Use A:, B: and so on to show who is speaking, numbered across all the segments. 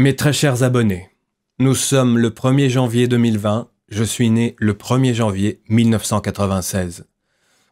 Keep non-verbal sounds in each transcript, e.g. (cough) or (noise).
A: Mes très chers abonnés, nous sommes le 1er janvier 2020, je suis né le 1er janvier 1996.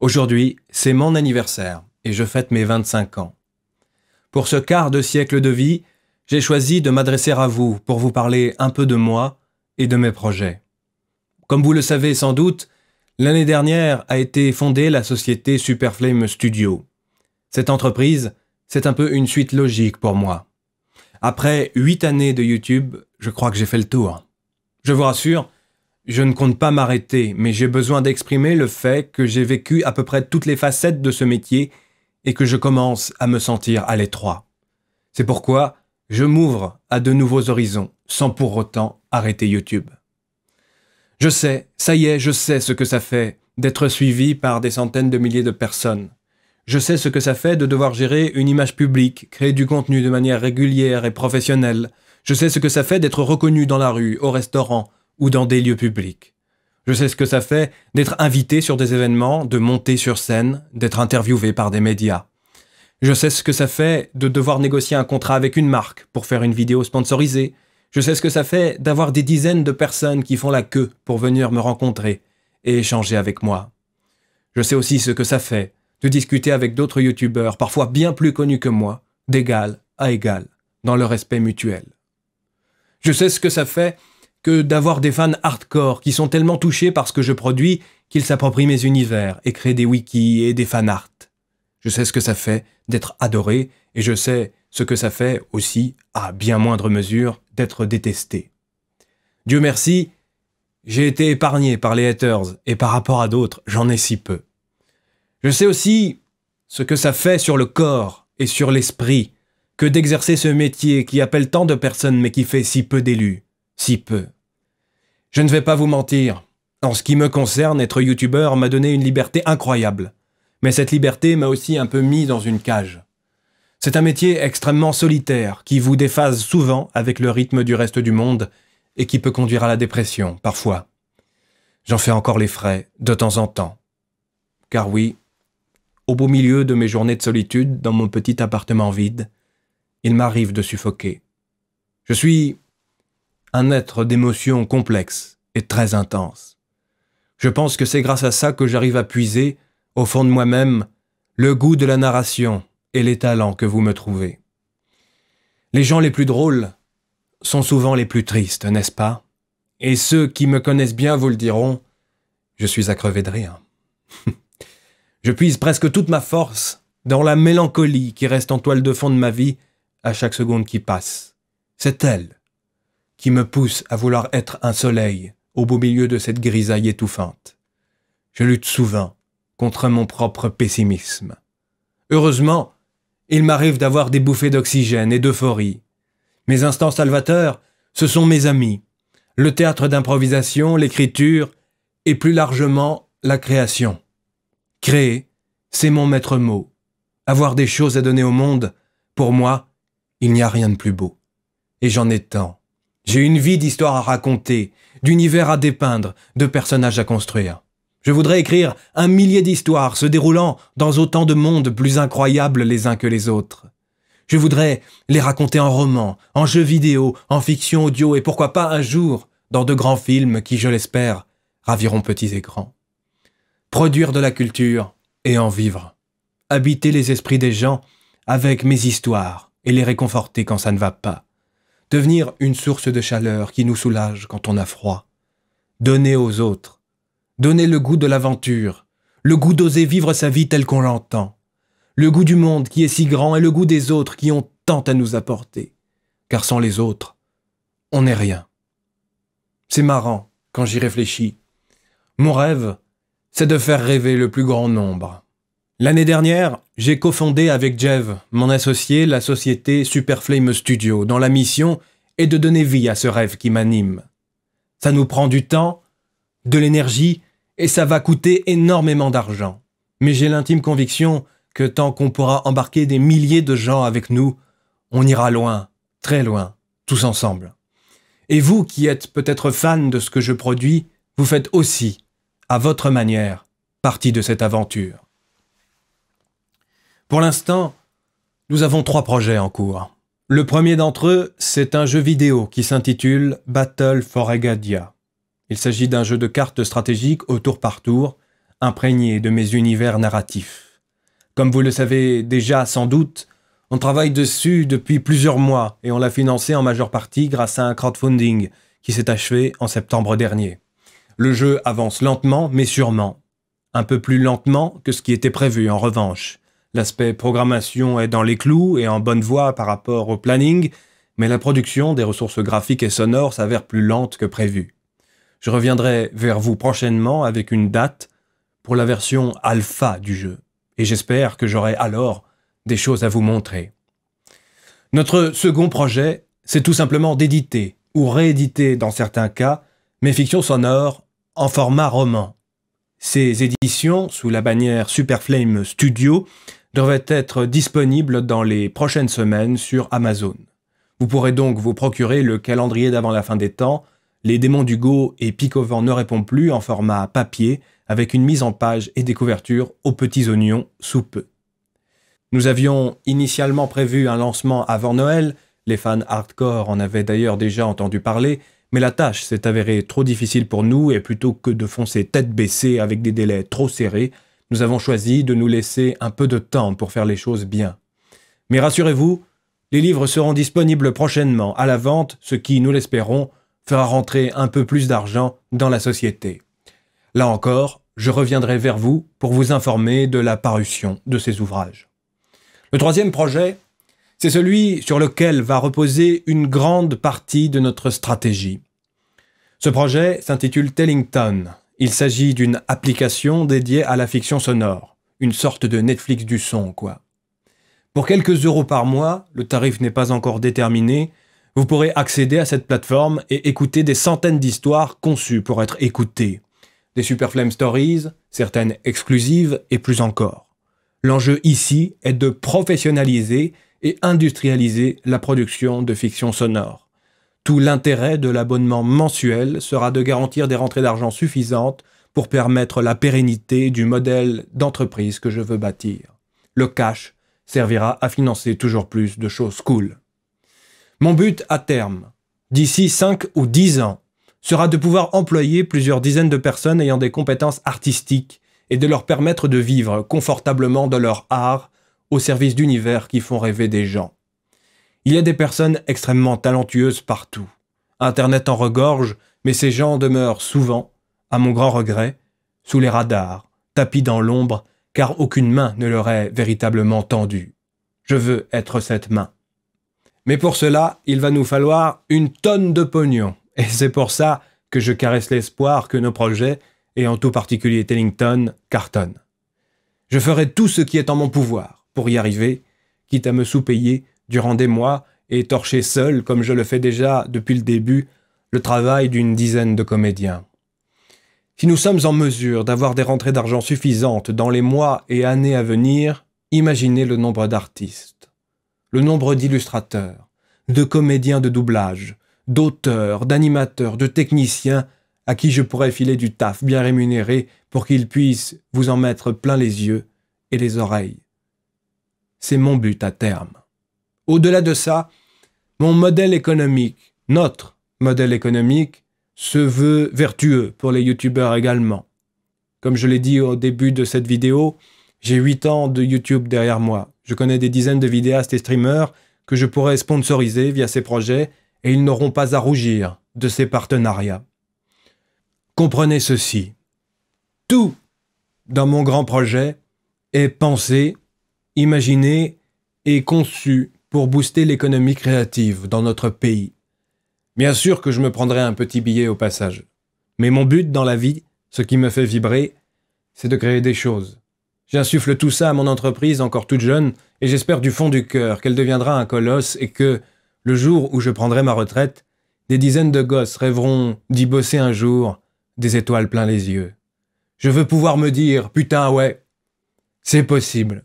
A: Aujourd'hui, c'est mon anniversaire et je fête mes 25 ans. Pour ce quart de siècle de vie, j'ai choisi de m'adresser à vous pour vous parler un peu de moi et de mes projets. Comme vous le savez sans doute, l'année dernière a été fondée la société Superflame Studio. Cette entreprise, c'est un peu une suite logique pour moi. Après huit années de YouTube, je crois que j'ai fait le tour. Je vous rassure, je ne compte pas m'arrêter, mais j'ai besoin d'exprimer le fait que j'ai vécu à peu près toutes les facettes de ce métier et que je commence à me sentir à l'étroit. C'est pourquoi je m'ouvre à de nouveaux horizons, sans pour autant arrêter YouTube. Je sais, ça y est, je sais ce que ça fait d'être suivi par des centaines de milliers de personnes. Je sais ce que ça fait de devoir gérer une image publique, créer du contenu de manière régulière et professionnelle. Je sais ce que ça fait d'être reconnu dans la rue, au restaurant ou dans des lieux publics. Je sais ce que ça fait d'être invité sur des événements, de monter sur scène, d'être interviewé par des médias. Je sais ce que ça fait de devoir négocier un contrat avec une marque pour faire une vidéo sponsorisée. Je sais ce que ça fait d'avoir des dizaines de personnes qui font la queue pour venir me rencontrer et échanger avec moi. Je sais aussi ce que ça fait de discuter avec d'autres youtubeurs, parfois bien plus connus que moi, d'égal à égal, dans le respect mutuel. Je sais ce que ça fait que d'avoir des fans hardcore qui sont tellement touchés par ce que je produis qu'ils s'approprient mes univers et créent des wikis et des fanarts. Je sais ce que ça fait d'être adoré et je sais ce que ça fait aussi, à bien moindre mesure, d'être détesté. Dieu merci, j'ai été épargné par les haters et par rapport à d'autres, j'en ai si peu. Je sais aussi ce que ça fait sur le corps et sur l'esprit que d'exercer ce métier qui appelle tant de personnes mais qui fait si peu d'élus, si peu. Je ne vais pas vous mentir, en ce qui me concerne, être youtubeur m'a donné une liberté incroyable, mais cette liberté m'a aussi un peu mis dans une cage. C'est un métier extrêmement solitaire qui vous déphase souvent avec le rythme du reste du monde et qui peut conduire à la dépression, parfois. J'en fais encore les frais, de temps en temps. Car oui, au beau milieu de mes journées de solitude dans mon petit appartement vide, il m'arrive de suffoquer. Je suis un être d'émotions complexes et très intenses. Je pense que c'est grâce à ça que j'arrive à puiser, au fond de moi-même, le goût de la narration et les talents que vous me trouvez. Les gens les plus drôles sont souvent les plus tristes, n'est-ce pas Et ceux qui me connaissent bien vous le diront, je suis à crever de rire. (laughs) Je puise presque toute ma force dans la mélancolie qui reste en toile de fond de ma vie à chaque seconde qui passe. C'est elle qui me pousse à vouloir être un soleil au beau milieu de cette grisaille étouffante. Je lutte souvent contre mon propre pessimisme. Heureusement, il m'arrive d'avoir des bouffées d'oxygène et d'euphorie. Mes instants salvateurs, ce sont mes amis, le théâtre d'improvisation, l'écriture et plus largement la création. Créer, c'est mon maître mot. Avoir des choses à donner au monde, pour moi, il n'y a rien de plus beau. Et j'en ai tant. J'ai une vie d'histoires à raconter, d'univers à dépeindre, de personnages à construire. Je voudrais écrire un millier d'histoires se déroulant dans autant de mondes plus incroyables les uns que les autres. Je voudrais les raconter en romans, en jeux vidéo, en fiction audio et pourquoi pas un jour dans de grands films qui, je l'espère, raviront petits et grands produire de la culture et en vivre. Habiter les esprits des gens avec mes histoires et les réconforter quand ça ne va pas. Devenir une source de chaleur qui nous soulage quand on a froid. Donner aux autres. Donner le goût de l'aventure. Le goût d'oser vivre sa vie telle qu'on l'entend. Le goût du monde qui est si grand et le goût des autres qui ont tant à nous apporter. Car sans les autres, on n'est rien. C'est marrant quand j'y réfléchis. Mon rêve, c'est de faire rêver le plus grand nombre. L'année dernière, j'ai cofondé avec Jeff, mon associé, la société Superflame Studio, dont la mission est de donner vie à ce rêve qui m'anime. Ça nous prend du temps, de l'énergie, et ça va coûter énormément d'argent. Mais j'ai l'intime conviction que tant qu'on pourra embarquer des milliers de gens avec nous, on ira loin, très loin, tous ensemble. Et vous qui êtes peut-être fan de ce que je produis, vous faites aussi à votre manière, partie de cette aventure. Pour l'instant, nous avons trois projets en cours. Le premier d'entre eux, c'est un jeu vidéo qui s'intitule Battle for Egadia. Il s'agit d'un jeu de cartes stratégiques au tour par tour, imprégné de mes univers narratifs. Comme vous le savez déjà sans doute, on travaille dessus depuis plusieurs mois et on l'a financé en majeure partie grâce à un crowdfunding qui s'est achevé en septembre dernier. Le jeu avance lentement mais sûrement. Un peu plus lentement que ce qui était prévu en revanche. L'aspect programmation est dans les clous et en bonne voie par rapport au planning, mais la production des ressources graphiques et sonores s'avère plus lente que prévu. Je reviendrai vers vous prochainement avec une date pour la version alpha du jeu, et j'espère que j'aurai alors des choses à vous montrer. Notre second projet, c'est tout simplement d'éditer ou rééditer dans certains cas mes fictions sonores en format roman. Ces éditions, sous la bannière Superflame Studio, devraient être disponibles dans les prochaines semaines sur Amazon. Vous pourrez donc vous procurer le calendrier d'avant la fin des temps, Les démons Go et Picovent ne répond plus en format papier, avec une mise en page et des couvertures aux petits oignons sous peu. Nous avions initialement prévu un lancement avant Noël, les fans hardcore en avaient d'ailleurs déjà entendu parler, mais la tâche s'est avérée trop difficile pour nous et plutôt que de foncer tête baissée avec des délais trop serrés, nous avons choisi de nous laisser un peu de temps pour faire les choses bien. Mais rassurez-vous, les livres seront disponibles prochainement à la vente, ce qui, nous l'espérons, fera rentrer un peu plus d'argent dans la société. Là encore, je reviendrai vers vous pour vous informer de la parution de ces ouvrages. Le troisième projet c'est celui sur lequel va reposer une grande partie de notre stratégie. Ce projet s'intitule Tellington. Il s'agit d'une application dédiée à la fiction sonore, une sorte de Netflix du son, quoi. Pour quelques euros par mois, le tarif n'est pas encore déterminé, vous pourrez accéder à cette plateforme et écouter des centaines d'histoires conçues pour être écoutées. Des Superflame Stories, certaines exclusives et plus encore. L'enjeu ici est de professionnaliser et industrialiser la production de fiction sonore. Tout l'intérêt de l'abonnement mensuel sera de garantir des rentrées d'argent suffisantes pour permettre la pérennité du modèle d'entreprise que je veux bâtir. Le cash servira à financer toujours plus de choses cool. Mon but à terme, d'ici 5 ou 10 ans, sera de pouvoir employer plusieurs dizaines de personnes ayant des compétences artistiques et de leur permettre de vivre confortablement de leur art au service d'univers qui font rêver des gens. Il y a des personnes extrêmement talentueuses partout. Internet en regorge, mais ces gens demeurent souvent, à mon grand regret, sous les radars, tapis dans l'ombre, car aucune main ne leur est véritablement tendue. Je veux être cette main. Mais pour cela, il va nous falloir une tonne de pognon. Et c'est pour ça que je caresse l'espoir que nos projets, et en tout particulier Tellington, cartonnent. Je ferai tout ce qui est en mon pouvoir pour y arriver, quitte à me sous-payer durant des mois et torcher seul, comme je le fais déjà depuis le début, le travail d'une dizaine de comédiens. Si nous sommes en mesure d'avoir des rentrées d'argent suffisantes dans les mois et années à venir, imaginez le nombre d'artistes, le nombre d'illustrateurs, de comédiens de doublage, d'auteurs, d'animateurs, de techniciens à qui je pourrais filer du taf bien rémunéré pour qu'ils puissent vous en mettre plein les yeux et les oreilles. C'est mon but à terme. Au-delà de ça, mon modèle économique, notre modèle économique, se veut vertueux pour les Youtubers également. Comme je l'ai dit au début de cette vidéo, j'ai 8 ans de YouTube derrière moi. Je connais des dizaines de vidéastes et streamers que je pourrais sponsoriser via ces projets et ils n'auront pas à rougir de ces partenariats. Comprenez ceci. Tout dans mon grand projet est pensé imaginé et conçu pour booster l'économie créative dans notre pays. Bien sûr que je me prendrai un petit billet au passage, mais mon but dans la vie, ce qui me fait vibrer, c'est de créer des choses. J'insuffle tout ça à mon entreprise encore toute jeune, et j'espère du fond du cœur qu'elle deviendra un colosse et que, le jour où je prendrai ma retraite, des dizaines de gosses rêveront d'y bosser un jour, des étoiles plein les yeux. Je veux pouvoir me dire, putain ouais, c'est possible.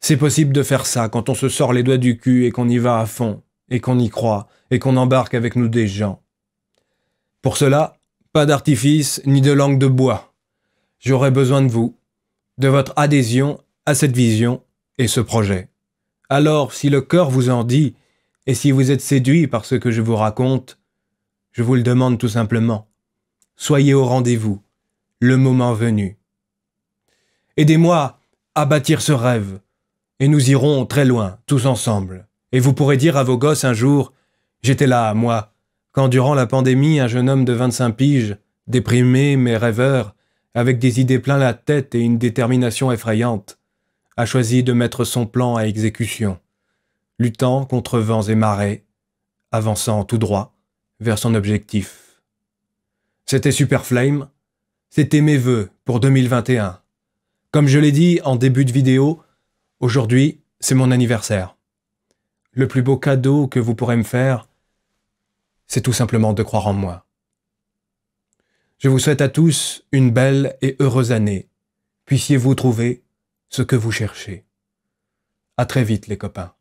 A: C'est possible de faire ça quand on se sort les doigts du cul et qu'on y va à fond, et qu'on y croit, et qu'on embarque avec nous des gens. Pour cela, pas d'artifice ni de langue de bois. J'aurai besoin de vous, de votre adhésion à cette vision et ce projet. Alors, si le cœur vous en dit, et si vous êtes séduit par ce que je vous raconte, je vous le demande tout simplement. Soyez au rendez-vous, le moment venu. Aidez-moi à bâtir ce rêve, et nous irons très loin, tous ensemble. Et vous pourrez dire à vos gosses un jour J'étais là, moi, quand durant la pandémie, un jeune homme de 25 piges, déprimé mais rêveur, avec des idées plein la tête et une détermination effrayante, a choisi de mettre son plan à exécution, luttant contre vents et marées, avançant tout droit vers son objectif. C'était Superflame, c'était mes vœux pour 2021. Comme je l'ai dit en début de vidéo, Aujourd'hui, c'est mon anniversaire. Le plus beau cadeau que vous pourrez me faire, c'est tout simplement de croire en moi. Je vous souhaite à tous une belle et heureuse année. Puissiez-vous trouver ce que vous cherchez. À très vite, les copains.